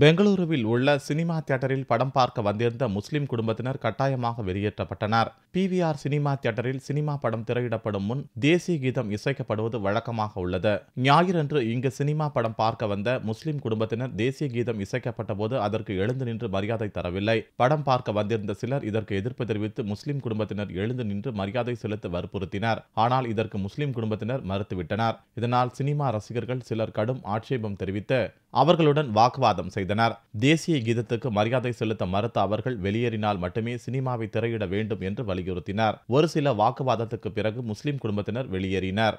பெங்களூருவில் உள்ள சினிமா தியேட்டரில் படம் பார்க்க வந்திருந்த முஸ்லிம் குடும்பத்தினர் கட்டாயமாக வெளியேற்றப்பட்டனர் பிவிஆர் சினிமா தியேட்டரில் சினிமா படம் திரையிடப்படும் முன் தேசிய கீதம் இசைக்கப்படுவது வழக்கமாக உள்ளது ஞாயிறன்று இங்கு சினிமா படம் பார்க்க வந்த முஸ்லிம் குடும்பத்தினர் தேசிய கீதம் இசைக்கப்பட்ட போது அதற்கு எழுந்து நின்று மரியாதை தரவில்லை படம் பார்க்க வந்திருந்த சிலர் இதற்கு எதிர்ப்பு தெரிவித்து முஸ்லிம் குடும்பத்தினர் எழுந்து நின்று மரியாதை செலுத்த வற்புறுத்தினர் ஆனால் இதற்கு முஸ்லிம் குடும்பத்தினர் மறுத்துவிட்டனர் இதனால் சினிமா ரசிகர்கள் சிலர் கடும் ஆட்சேபம் தெரிவித்து அவர்களுடன் வாக்குவாதம் செய்தனர் தேசிய கீதத்துக்கு மரியாதை செலுத்த மறுத்த அவர்கள் வெளியேறினால் மட்டுமே சினிமாவை திரையிட வேண்டும் என்று வலியுறுத்தினர் ஒரு சில வாக்குவாதத்துக்கு பிறகு முஸ்லிம் குடும்பத்தினர் வெளியேறினர்